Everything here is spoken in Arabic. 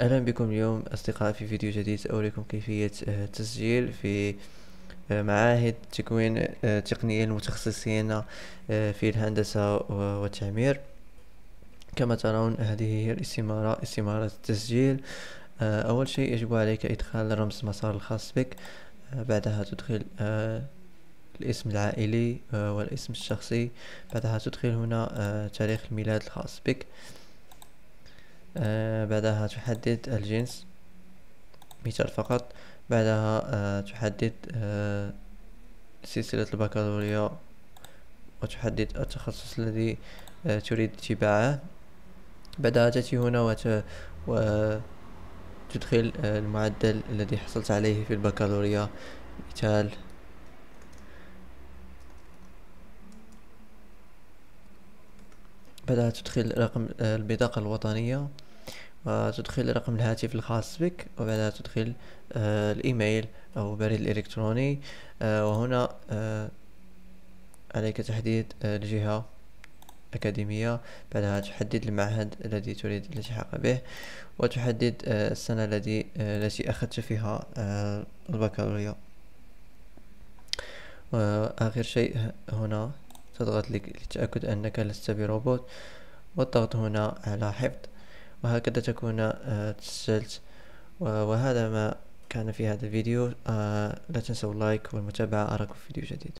اهلا بكم اليوم اصدقاء في فيديو جديد اوريكم كيفية التسجيل آه، في آه، معاهد تكوين آه، تقنية المتخصصين في الهندسة والتعمير كما ترون هذه هي الاستمارة استمارة التسجيل اول شيء يجب عليك ادخال رمز المسار الخاص بك بعدها تدخل الاسم العائلي والاسم الشخصي بعدها تدخل هنا تاريخ الميلاد الخاص بك آه بعدها تحدد الجنس مثال فقط بعدها آه تحدد آه سلسلة البكالوريا وتحدد التخصص الذي آه تريد اتباعه بعدها تأتي هنا وت... وتدخل آه، المعدل الذي حصلت عليه في البكالوريا مثال بعدها تدخل رقم آه، البطاقة الوطنية تدخل رقم الهاتف الخاص بك وبعدها تدخل آه، الايميل او البريد الالكتروني آه، وهنا آه، عليك تحديد الجهة أكاديمية بعدها تحدد المعهد الذي تريد الالتحاق به وتحدد السنة التي التي أخذت فيها البكالوريا وآخر شيء هنا تضغط لتأكد أنك لست بروبوت والضغط هنا على حفظ وهكذا تكون آه، تسجلت وهذا ما كان في هذا الفيديو آه، لا تنسوا اللايك والمتابعة أراكم في فيديو جديد